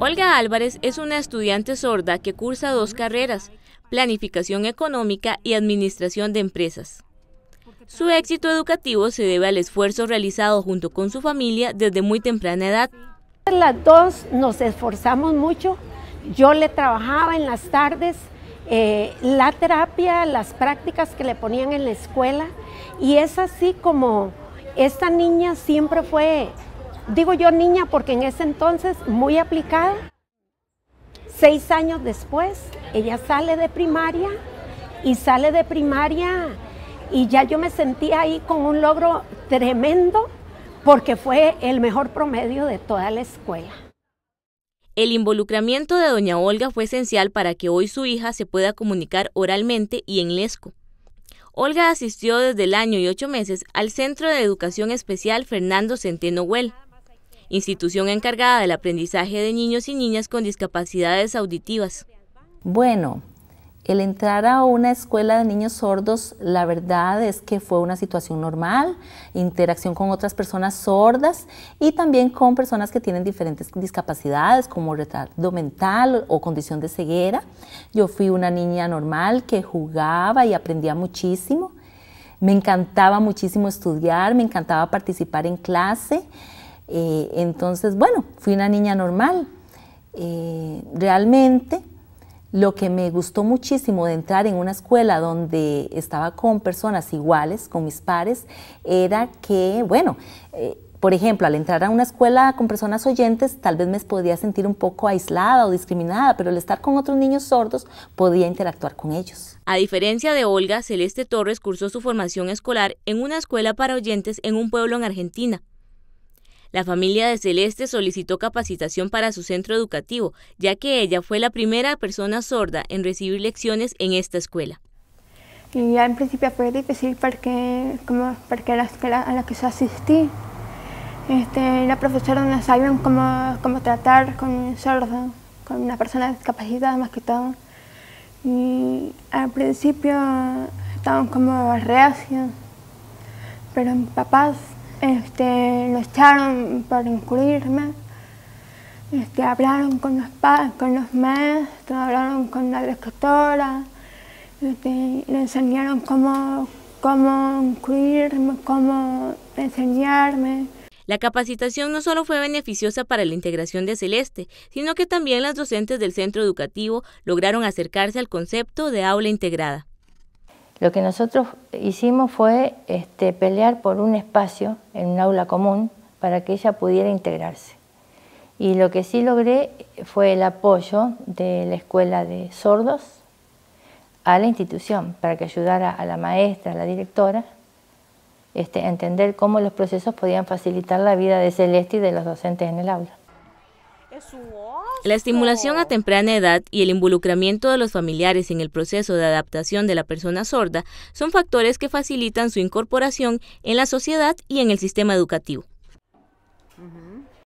Olga Álvarez es una estudiante sorda que cursa dos carreras, planificación económica y administración de empresas. Su éxito educativo se debe al esfuerzo realizado junto con su familia desde muy temprana edad. Las dos nos esforzamos mucho. Yo le trabajaba en las tardes eh, la terapia, las prácticas que le ponían en la escuela y es así como esta niña siempre fue Digo yo niña porque en ese entonces muy aplicada. Seis años después, ella sale de primaria y sale de primaria y ya yo me sentía ahí con un logro tremendo porque fue el mejor promedio de toda la escuela. El involucramiento de doña Olga fue esencial para que hoy su hija se pueda comunicar oralmente y en lesco. Olga asistió desde el año y ocho meses al Centro de Educación Especial Fernando Centeno Huel, institución encargada del aprendizaje de niños y niñas con discapacidades auditivas. Bueno, el entrar a una escuela de niños sordos, la verdad es que fue una situación normal, interacción con otras personas sordas y también con personas que tienen diferentes discapacidades como retardo mental o condición de ceguera. Yo fui una niña normal que jugaba y aprendía muchísimo. Me encantaba muchísimo estudiar, me encantaba participar en clase eh, entonces, bueno, fui una niña normal. Eh, realmente lo que me gustó muchísimo de entrar en una escuela donde estaba con personas iguales, con mis pares, era que, bueno, eh, por ejemplo, al entrar a una escuela con personas oyentes, tal vez me podía sentir un poco aislada o discriminada, pero al estar con otros niños sordos, podía interactuar con ellos. A diferencia de Olga, Celeste Torres cursó su formación escolar en una escuela para oyentes en un pueblo en Argentina. La familia de Celeste solicitó capacitación para su centro educativo, ya que ella fue la primera persona sorda en recibir lecciones en esta escuela. Y en principio fue difícil porque, como, porque la escuela a la que yo asistí, este, la profesora no sabía cómo, cómo tratar con un sordo, con una persona discapacitada más que todo. Y al principio estaban como reacios, pero mis papás este, lo echaron para incluirme. Este, hablaron con los padres, con los maestros, hablaron con la directora, este, le enseñaron cómo, cómo incluirme, cómo enseñarme. La capacitación no solo fue beneficiosa para la integración de Celeste, sino que también las docentes del centro educativo lograron acercarse al concepto de aula integrada. Lo que nosotros hicimos fue este, pelear por un espacio en un aula común para que ella pudiera integrarse. Y lo que sí logré fue el apoyo de la escuela de sordos a la institución para que ayudara a la maestra, a la directora, este, a entender cómo los procesos podían facilitar la vida de Celeste y de los docentes en el aula. La estimulación a temprana edad y el involucramiento de los familiares en el proceso de adaptación de la persona sorda son factores que facilitan su incorporación en la sociedad y en el sistema educativo.